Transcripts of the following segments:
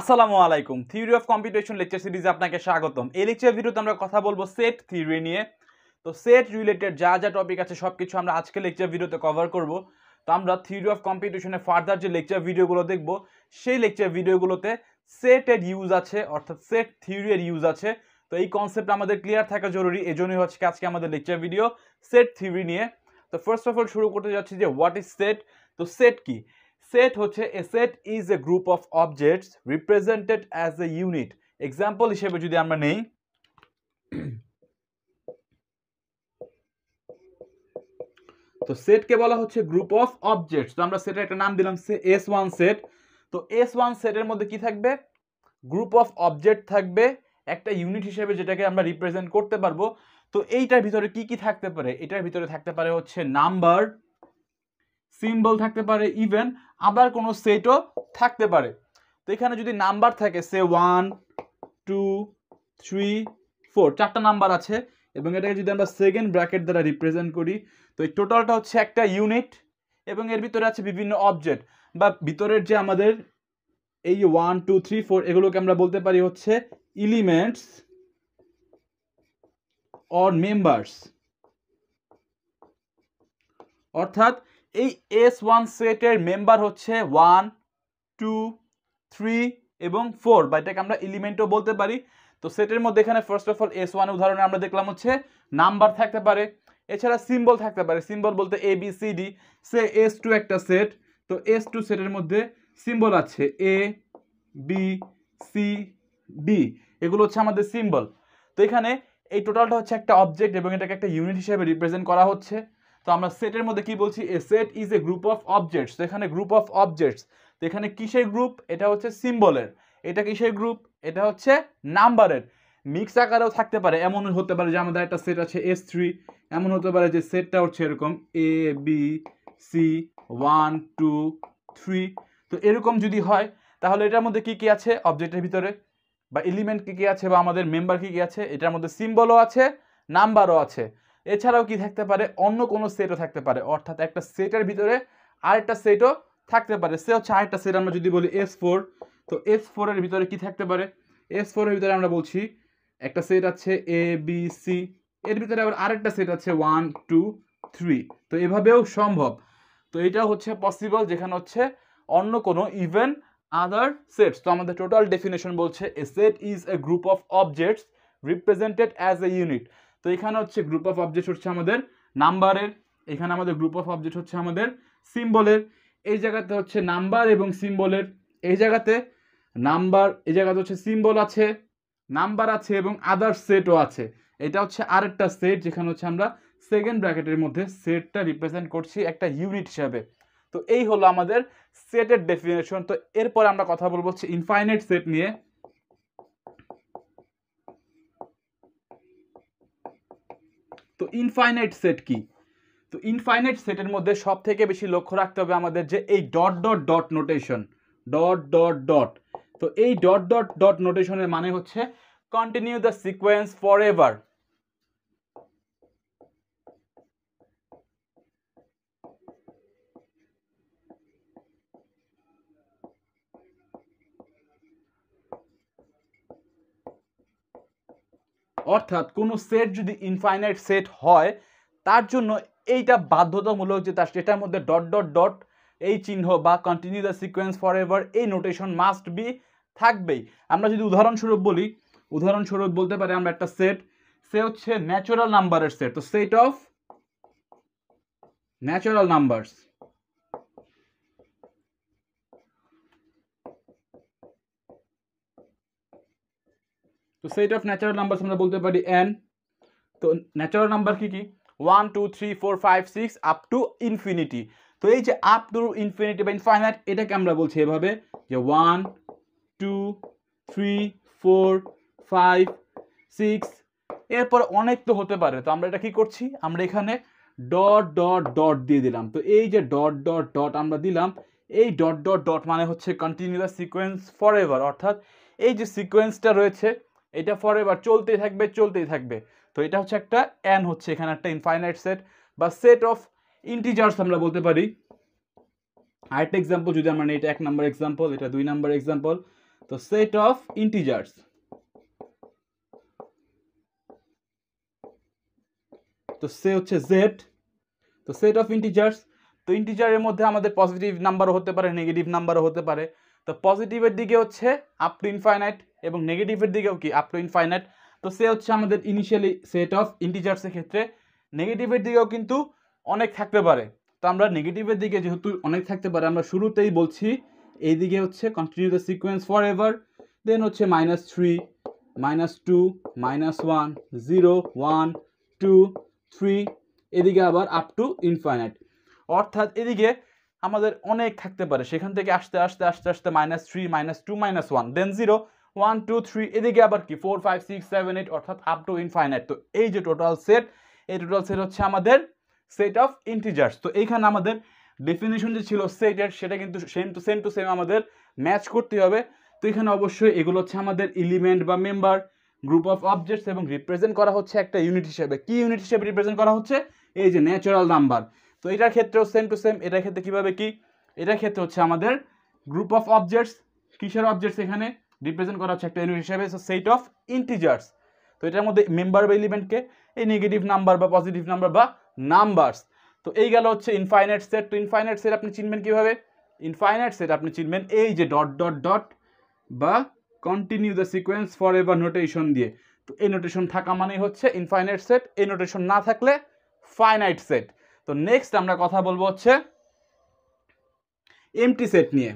আসসালামু আলাইকুম theory of competition lecture সিরিজে আপনাকে স্বাগতম এই লেকচার ভিডিওতে আমরা কথা বলবো সেট থিওরি নিয়ে তো সেট রিলেটেড যা যা টপিক আছে সব কিছু আমরা আজকে লেকচার ভিডিওতে কভার করব তো আমরা থিওরি অফ কম্পিটিশনে ফার্দার যে লেকচার ভিডিওগুলো দেখব সেই লেকচার ভিডিওগুলোতে সেটের ইউজ আছে অর্থাৎ সেট এর ইউজ আছে তো এই কনসেপ্ট আমাদের ক্লিয়ার থাকা জরুরি এজন্যই হচ্ছে আজকে আমাদের লেকচার ভিডিও সেট থিওরি নিয়ে তো ফার্স্ট অফ অল শুরু করতে যাচ্ছি যে হোয়াট ইজ সেট তো সেট কি সেট হচ্ছে a set is a group of objects represented as a unit example হিসেবে যদি আমরা নেই তো সেটকে বলা হচ্ছে গ্রুপ অফ অবজেক্টস তো আমরা সেটের একটা নাম দিলাম এস ওয়ান সেট তো এস ওয়ান সেটের মধ্যে কি থাকবে গ্রুপ অফ অবজেক্ট থাকবে একটা ইউনিট হিসেবে যেটাকে আমরা রিপ্রেজেন্ট করতে পারবো তো এইটার ভিতরে কি কি থাকতে পারে এটার ভিতরে থাকতে পারে হচ্ছে নাম্বার সিম্বল থাকতে পারে ইভেন আবার কোনো সেটও থাকতে পারে তো এখানে যদি নাম্বার থাকে say one two three four চারটা নাম্বার আছে এবং এটাকে যদি আমরা সেকেন্ড ব্র্যাকেট দ্বারা রিপ্রেজেন্ট করি তো এই টোটালটা হচ্ছে একটা ইউনিট এবং এর ভিতরে আছে বিভিন্ন অবজেক্ট বা ভিতরের যে আমাদের এই ওয়ান টু থ্রি ফোর এগুলোকে আমরা বলতে পারি হচ্ছে ইলিমেন্টস অর মেম্বার্স অর্থাৎ এই এস ওয়ান সেটের মেম্বার হচ্ছে ওয়ান টু থ্রি এবং ফোর বা এটাকে আমরা এলিমেন্টও বলতে পারি তো সেটের মধ্যে এখানে first of all S one উদাহরণে আমরা দেখলাম হচ্ছে নাম্বার থাকতে পারে এছাড়া সিম্বল থাকতে পারে সিম্বল বলতে A B C D say S two একটা সেট তো এস টু সেটের মধ্যে সিম্বল আছে এ বি সি ডি এগুলো হচ্ছে আমাদের সিম্বল তো এখানে এই টোটালটা হচ্ছে একটা অবজেক্ট এবং এটাকে একটা ইউনিট হিসেবে রিপ্রেজেন্ট করা হচ্ছে তো আমরা সেটের মধ্যে কি বলছি a set is a group of objects তো এখানে গ্রুপ অফ অবজেক্টস তো এখানে কিসের গ্রুপ এটা হচ্ছে সিম্বলের এটা কিসের গ্রুপ এটা হচ্ছে নাম্বারের মিক্স আকারেও থাকতে পারে এমন হতে পারে যে আমাদের একটা সেট আছে এস থ্রি এমন হতে পারে যে সেটটা হচ্ছে এরকম A B C one two three তো এরকম যদি হয় তাহলে এটার মধ্যে কি কি আছে অবজেক্টের ভিতরে বা এলিমেন্ট কি কি আছে বা আমাদের মেম্বার কি কি আছে এটার মধ্যে সিম্বলও আছে নাম্বারও আছে এছাড়াও কি থাকতে পারে অন্য কোনো সেটও থাকতে পারে অর্থাৎ একটা সেটের ভিতরে আরেকটা সেটও থাকতে পারে সে হচ্ছে আরেকটা সেট আমরা যদি বলি এস ফোর তো এস ফোরের ভিতরে কি থাকতে পারে এস ফোরের ভিতরে আমরা বলছি একটা সেট আছে এ বি সি এর ভিতরে আবার আরেকটা সেট আছে ওয়ান টু থ্রি তো এভাবেও সম্ভব তো এটা হচ্ছে পসিবল যেখানে হচ্ছে অন্য কোনো ইভেন আদার সেটস তো আমাদের টোটাল ডেফিনেশন বলছে a set is a group of objects represented as a unit তো এখানে হচ্ছে গ্রুপ অফ অবজেক্ট হচ্ছে আমাদের নাম্বারের এখানে আমাদের গ্রুপ অফ অবজেক্ট হচ্ছে আমাদের সিম্বলের এই জায়গাতে হচ্ছে নাম্বার এবং সিম্বলের এই জায়গাতে নাম্বার এই জায়গাতে হচ্ছে সিম্বল আছে নাম্বার আছে এবং আদার সেটও আছে এটা হচ্ছে আরেকটা সেট যেখানে হচ্ছে আমরা সেকেন্ড ব্র্যাকেটের মধ্যে সেটটা রিপ্রেজেন্ট করছি একটা ইউনিট হিসাবে তো এই হলো আমাদের সেটের ডেফিনেশন তো এরপর আমরা কথা বলবো হচ্ছে ইনফাইনাইট সেট নিয়ে তো ইনফাইনাইট সেট কি তো ইনফাইনাইট সেটের মধ্যে সব থেকে বেশি লক্ষ্য রাখতে হবে আমাদের যে এই dot dot dot notation dot dot dot তো এই ডট ডট ডট নোটেশনের মানে হচ্ছে continue the sequence forever অর্থাৎ কোনো সেট যদি ইনফাইনাইট সেট হয় তার জন্য এইটা বাধ্যতামূলক যে তার সেটার মধ্যে ডট ডট ডট এই চিহ্ন বা continue the sequence forever এই নোটেশন মাস্ট বি থাকবেই আমরা যদি উদাহরণস্বরূপ বলি উদাহরণস্বরূপ বলতে পারি আমরা একটা সেট সে হচ্ছে ন্যাচারাল নাম্বারের সেট তো সেট অফ ন্যাচারাল নাম্বারস তো সেট অফ ন্যাচারাল নাম্বারস আমরা বলতে পারি এন তো ন্যাচারাল নাম্বার কি কি one two three four five six up to infinity তো এই যে আপ টু ইনফিনিটি বা ইনফাইনাইট এটাকে আমরা বলছি এভাবে যে one two three four five six এরপর অনেক তো হতে পারে তো আমরা এটা কি করছি আমরা এখানে ডট ডট ডট দিয়ে দিলাম তো এই যে ডট ডট ডট আমরা দিলাম এই ডট ডট ডট মানে হচ্ছে কন্টিনিউয়াস সিকোয়েন্স ফর এভার অর্থাৎ এই যে সিকোয়েন্সটা রয়েছে এটা ফর এবার চলতেই থাকবে চলতেই থাকবে তো এটা হচ্ছে একটা অ্যান হচ্ছে এখানে একটা ইনফাইনাইট সেট বা সেট অফ ইন্টিজার্স আমরা বলতে পারি আরেকটা এক্সাম্পল যদি আমরা এটা এক নাম্বার এক্সাম্পল এটা দুই নাম্বার এক্সাম্পল তো সেট অফ ইন্টিজার্স তো সে হচ্ছে জেড তো সেট অফ ইন্টিজার্স তো ইন্টিজারের মধ্যে আমাদের পজিটিভ নাম্বারও হতে পারে নেগেটিভ নাম্বারও হতে পারে তো পজিটিভের দিকে হচ্ছে আপ টু ইনফাইনাইট এবং নেগেটিভের দিকেও কি আপ টু ইনফাইনাইট তো সে হচ্ছে আমাদের ইনিশিয়ালি সেট অফ ইন্টিজার্সের ক্ষেত্রে নেগেটিভের দিকেও কিন্তু অনেক থাকতে পারে তো আমরা নেগেটিভের দিকে যেহেতু অনেক থাকতে পারে আমরা শুরুতেই বলছি এই দিকে হচ্ছে continue the sequence forever then হচ্ছে minus three minus two minus one zero one two three এদিকে আবার আপ টু ইনফাইনাইট অর্থাৎ এদিকে আমাদের অনেক থাকতে পারে সেখান থেকে আসতে আসতে আসতে আসতে minus three minus two minus one then zero one two three এদিকে আবার কি four five six seven eight অর্থাৎ আপ টু ইনফাইনাইট তো এই যে টোটাল সেট এই টোটাল সেট হচ্ছে আমাদের সেট অফ ইন্টিজার্স তো এইখানে আমাদের ডেফিনেশন যে ছিল সেটের সেটা কিন্তু same to same to same আমাদের ম্যাচ করতে হবে তো এখানে অবশ্যই এগুলো হচ্ছে আমাদের এলিমেন্ট বা মেম্বার গ্রুপ অফ অবজেক্টস এবং রিপ্রেজেন্ট করা হচ্ছে একটা ইউনিট হিসেবে কি ইউনিট হিসেবে রিপ্রেজেন্ট করা হচ্ছে এই যে ন্যাচারাল নাম্বার তো এটার ক্ষেত্রেও সেম টু সেম এটার ক্ষেত্রে কীভাবে কি এটার ক্ষেত্রে হচ্ছে আমাদের গ্রুপ অফ অবজেক্টস কিসের অবজেক্টস এখানে রিপ্রেজেন্ট করা হচ্ছে একটা ইউনিট হিসাবে সেট অফ ইন্টিজার্স তো এটার মধ্যে মেম্বার বা এলিমেন্টকে এই নেগেটিভ নাম্বার বা পজিটিভ নাম্বার বা নাম্বারস তো এই গেল হচ্ছে ইনফাইনাইট সেট তো ইনফাইনাইট সেট আপনি চিনবেন কীভাবে ইনফাইনাইট সেট আপনি চিনবেন এই যে ডট ডট ডট বা continue the sequence forever notation দিয়ে তো এই নোটেশন থাকা মানেই হচ্ছে ইনফাইনাইট সেট এই নোটেশন না থাকলে ফাইনাইট সেট তো নেক্সট আমরা কথা বলবো হচ্ছে এমটি সেট নিয়ে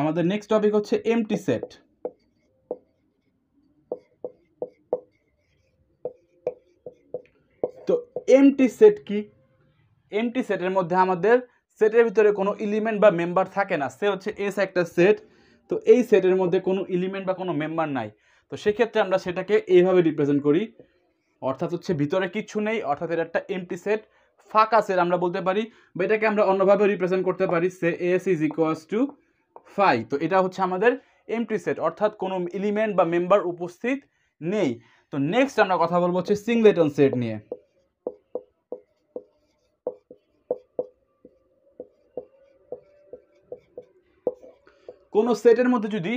আমাদের নেক্সট টপিক হচ্ছে এমটি সেট তো এমটি সেট কি এমটি সেটের মধ্যে আমাদের সেটের ভিতরে কোনো এলিমেন্ট বা মেম্বার থাকে না সে হচ্ছে এস একটা সেট তো এই সেটের মধ্যে কোনো এলিমেন্ট বা কোনো মেম্বার নাই তো সেক্ষেত্রে আমরা সেটাকে এইভাবে রিপ্রেজেন্ট করি অর্থাৎ হচ্ছে ভিতরে কিছু নেই অর্থাৎ এর একটা এমটি সেট ফাঁকা সেট আমরা বলতে পারি বা এটাকে আমরা অন্যভাবে রিপ্রেজেন্ট করতে পারি say S is equals to phi তো এটা হচ্ছে আমাদের এমটি সেট অর্থাৎ কোনো এলিমেন্ট বা মেম্বার উপস্থিত নেই তো নেক্সট আমরা কথা বলবো হচ্ছে সিংলেটন সেট নিয়ে কোনো সেটের মধ্যে যদি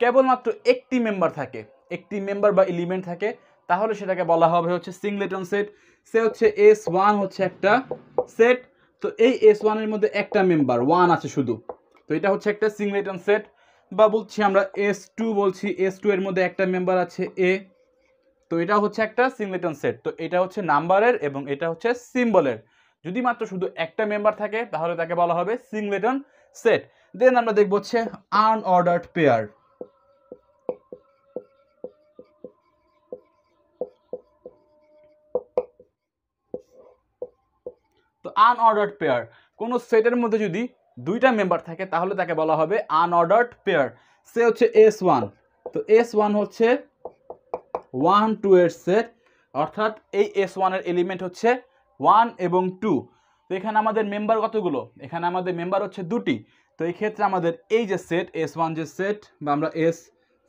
কেবলমাত্র একটি মেম্বার থাকে একটি মেম্বার বা এলিমেন্ট থাকে তাহলে সেটাকে বলা হবে হচ্ছে সিংলেটন সেট সে হচ্ছে এস ওয়ান হচ্ছে একটা সেট তো এই এস ওয়ানের মধ্যে একটা মেম্বার ওয়ান আছে শুধু তো এটা হচ্ছে একটা সিঙ্গলেটন সেট বা বলছি আমরা এস টু বলছি এস টু এর মধ্যে একটা মেম্বার আছে এ তো এটা হচ্ছে একটা সিঙ্গলেটন সেট তো এটা হচ্ছে নাম্বারের এবং এটা হচ্ছে সিম্বলের যদি মাত্র শুধু একটা মেম্বার থাকে তাহলে তাকে বলা হবে সিঙ্গলেটন সেট দেন আমরা দেখব হচ্ছে আনঅর্ডার্ড পেয়ার তো আনঅর্ডার্ড পেয়ার কোনো সেটের মধ্যে যদি দুইটা মেম্বার থাকে তাহলে তাকে বলা হবে আনঅর্ডার্ড পেয়ার সে হচ্ছে এস ওয়ান তো এস ওয়ান হচ্ছে ওয়ান টু এর সেট অর্থাৎ এই এস ওয়ানের এলিমেন্ট হচ্ছে ওয়ান এবং টু তো এখানে আমাদের মেম্বার কতগুলো এখানে আমাদের মেম্বার হচ্ছে দুটি তো এই ক্ষেত্রে আমাদের এই যে সেট এস ওয়ান যে সেট বা আমরা এস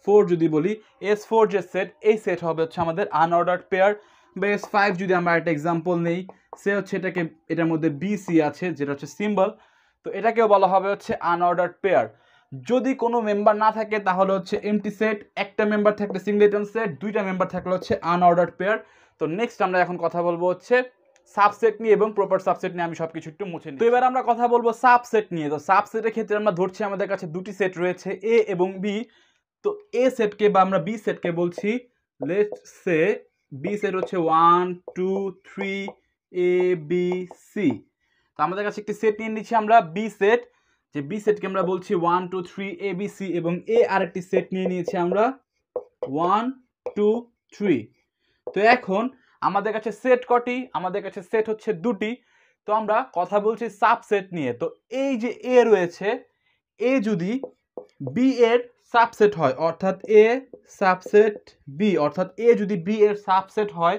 ফোর যদি বলি এস ফোর যে সেট এই সেট হবে হচ্ছে আমাদের আনঅর্ডার্ড পেয়ার বা এস ফাইভ যদি আমরা একটা এক্সাম্পল নেই সে হচ্ছে এটাকে এটার মধ্যে বিসি আছে যেটা হচ্ছে সিম্বল তো এটাকেও বলা হবে হচ্ছে আনঅর্ডার্ড পেয়ার যদি কোনো মেম্বার না থাকে তাহলে হচ্ছে এমটি সেট একটা মেম্বার থাকলে সিঙ্গলেটন সেট দুইটা মেম্বার থাকলে হচ্ছে আনঅর্ডার্ড পেয়ার তো নেক্সট আমরা এখন কথা বলবো হচ্ছে সাবসেট নিয়ে এবং প্রপার সাবসেট নিয়ে আমি সব কিছু একটু মুছে নিই তো এবার আমরা কথা বলবো সাবসেট নিয়ে তো সাবসেটের ক্ষেত্রে আমরা ধরছি আমাদের কাছে দুটি সেট রয়েছে এ এবং বি তো এ সেটকে বা আমরা বি সেটকে বলছি লেট সে বি সেট হচ্ছে one two three A B C তো আমাদের কাছে একটি সেট নিয়ে নিচ্ছি আমরা বি সেট যে বি সেটকে আমরা বলছি one two three A B C এবং এ আর একটি সেট নিয়ে নিয়েছি আমরা ওয়ান টু থ্রি তো এখন আমাদের কাছে সেট কটি আমাদের কাছে সেট হচ্ছে দুটি তো আমরা কথা বলছি সাবসেট নিয়ে তো এই যে এ রয়েছে এ যদি বি এর সাবসেট হয় অর্থাৎ এ সাবসেট বি অর্থাৎ এ যদি বি এর সাবসেট হয়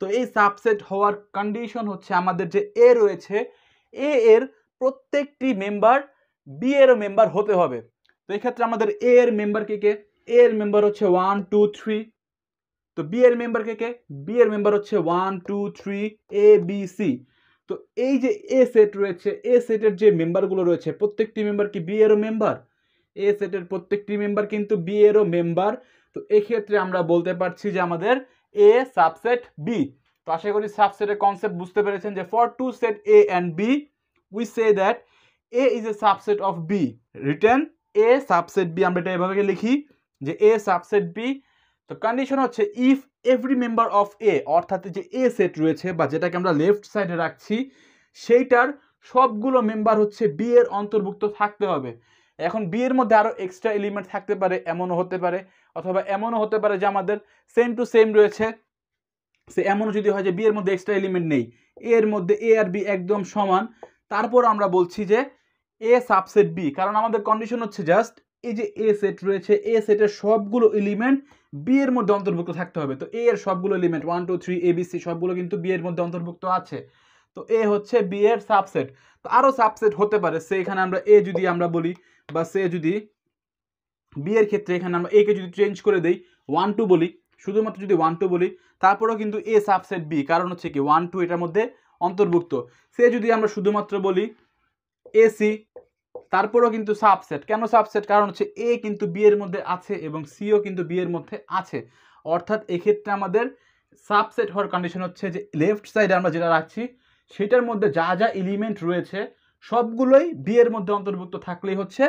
তো এই সাবসেট হওয়ার কন্ডিশন হচ্ছে আমাদের যে এ রয়েছে এ এর প্রত্যেকটি মেম্বার বি এর মেম্বার হতে হবে তো এক্ষেত্রে আমাদের এ এর মেম্বার কে কে এ এর মেম্বার হচ্ছে ওয়ান টু থ্রি তো বি এর মেম্বার কে কে বি এর মেম্বার হচ্ছে one two three A B C তো এই যে এ সেট রয়েছে এ সেটের যে মেম্বারগুলো রয়েছে প্রত্যেকটি মেম্বার কি বি এরও মেম্বার এ সেটের প্রত্যেকটি মেম্বার কিন্তু বি এরও মেম্বার তো এক্ষেত্রে আমরা বলতে পারছি যে আমাদের এ সাবসেট বি তো আশা করি সাবসেটের কনসেপ্ট বুঝতে পেরেছেন যে for two set A and B we say that A is a subset of B written A subset B আমরা এটা এভাবে লিখি যে এ সাবসেট বি তো কন্ডিশন হচ্ছে if every member of A অর্থাৎ যে এ সেট রয়েছে বা যেটাকে আমরা লেফট সাইডে রাখছি সেইটার সবগুলো মেম্বার হচ্ছে বি এর অন্তর্ভুক্ত থাকতে হবে এখন বি এর মধ্যে আরও এক্সট্রা এলিমেন্ট থাকতে পারে এমনও হতে পারে অথবা এমনও হতে পারে যে আমাদের সেম টু সেম রয়েছে সে এমন যদি হয় যে বি এর মধ্যে এক্সট্রা এলিমেন্ট নেই এর মধ্যে এ আর বি একদম সমান তারপর আমরা বলছি যে এ সাবসেট বি কারণ আমাদের কন্ডিশন হচ্ছে জাস্ট এই যে এ সেট রয়েছে এ সেটের সবগুলো এলিমেন্ট বি এর মধ্যে অন্তর্ভুক্ত থাকতে হবে তো এ এর সবগুলো element one two three A B C সবগুলো কিন্তু বি এর মধ্যে অন্তর্ভুক্ত আছে তো এ হচ্ছে বি এর সাবসেট তো আরও সাবসেট হতে পারে সে এখানে আমরা এ যদি আমরা বলি বা সে যদি বি এর ক্ষেত্রে এখানে আমরা এ কে যদি চেঞ্জ করে দেই ওয়ান টু বলি শুধুমাত্র যদি ওয়ান টু বলি তারপরেও কিন্তু এ সাবসেট বি কারণ হচ্ছে কি ওয়ান টু এটার মধ্যে অন্তর্ভুক্ত সে যদি আমরা শুধুমাত্র বলি এসি তারপরেও কিন্তু সাবসেট কেন সাবসেট কারণ হচ্ছে এ কিন্তু বি এর মধ্যে আছে এবং সিও কিন্তু বি এর মধ্যে আছে অর্থাৎ এক্ষেত্রে আমাদের সাবসেট হওয়ার কন্ডিশন হচ্ছে যে লেফট সাইডে আমরা যেটা রাখছি সেটার মধ্যে যা যা এলিমেন্ট রয়েছে সবগুলোই বি এর মধ্যে অন্তর্ভুক্ত থাকলেই হচ্ছে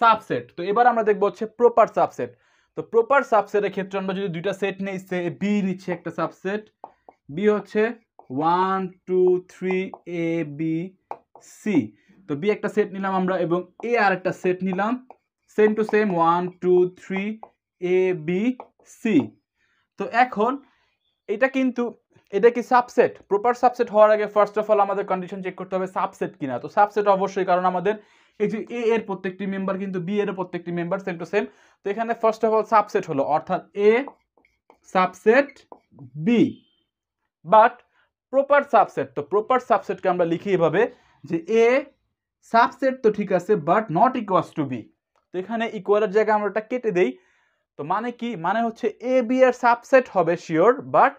সাবসেট তো এবার আমরা দেখবো হচ্ছে প্রপার সাবসেট তো প্রপার সাবসেটের ক্ষেত্রে আমরা যদি দুইটা সেট নেই সে বি নিচ্ছে একটা সাবসেট বি হচ্ছে one two three A B C তো বি একটা সেট নিলাম আমরা এবং এ আর একটা সেট নিলাম same to same one two three A B C তো এখন এটা কিন্তু এটা কি সাবসেট প্রপার সাবসেট হওয়ার আগে ফার্স্ট অফ অল আমাদের কন্ডিশন চেক করতে হবে সাবসেট কিনা তো সাবসেট অবশ্যই কারণ আমাদের এই যে এ এর প্রত্যেকটি মেম্বার কিন্তু বি এর প্রত্যেকটি মেম্বার সেম টু সেম তো এখানে ফার্স্ট অফ অল সাবসেট হলো অর্থাৎ A subset B but proper subset তো প্রপার সাবসেটকে আমরা লিখি এভাবে যে এ সাবসেট তো ঠিক আছে but not equals to B তো এখানে ইকুয়ালের জায়গায় আমরা ওটা কেটে দেই তো মানে কি মানে হচ্ছে এ বি এর সাবসেট হবে শিওর বাট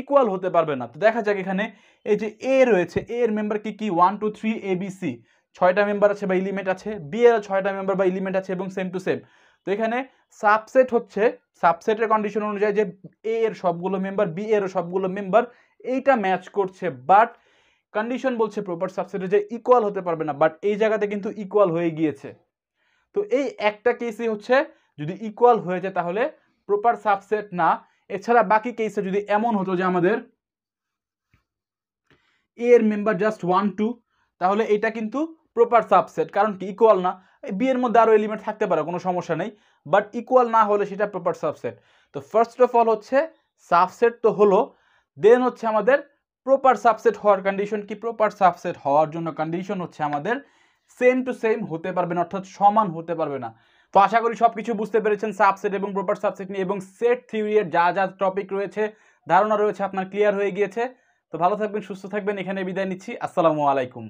ইকুয়াল হতে পারবে না তো দেখা যাক এখানে এই যে এ রয়েছে এ এর মেম্বার কি কি one two three A B C ছয়টা মেম্বার আছে বা ইলিমেন্ট আছে বি এর ছয়টা মেম্বার বা ইলিমেন্ট আছে এবং সেম টু সেম তো এখানে সাবসেট হচ্ছে সাবসেটের কন্ডিশন অনুযায়ী যে এ এর সবগুলো মেম্বার বি এর সবগুলো মেম্বার এইটা ম্যাচ করছে বাট কন্ডিশন বলছে প্রপার সাবসেটে যে ইকুয়াল হতে পারবে না বাট এই জায়গাতে কিন্তু ইকুয়াল হয়ে গিয়েছে তো এই একটা কেসই হচ্ছে যদি ইকুয়াল হয়ে যায় তাহলে প্রপার সাবসেট না এছাড়া বাকি কেসে যদি এমন হতো যে আমাদের এ এর মেম্বার জাস্ট ওয়ান টু তাহলে এটা কিন্তু প্রপার সাবসেট কারণ কি ইকুয়াল না বিয়ের মধ্যে আরও এলিমেন্ট থাকতে পারে কোনো সমস্যা নেই বাট ইকুয়াল না হলে সেটা প্রপার সাবসেট তো ফার্স্ট অফ অল হচ্ছে সাবসেট তো হলো দেন হচ্ছে আমাদের প্রপার সাবসেট হওয়ার কন্ডিশন কি প্রপার সাবসেট হওয়ার জন্য কন্ডিশন হচ্ছে আমাদের সেম টু সেম হতে পারবে না অর্থাৎ সমান হতে পারবে না তো আশা করি সব কিছু বুঝতে পেরেছেন সাবসেট এবং প্রপার সাবসেট নিয়ে এবং সেট থিওরির যা যা টপিক রয়েছে ধারণা রয়েছে আপনার ক্লিয়ার হয়ে গিয়েছে তো ভালো থাকবেন সুস্থ থাকবেন এখানে বিদায় নিচ্ছি আসসালামু আলাইকুম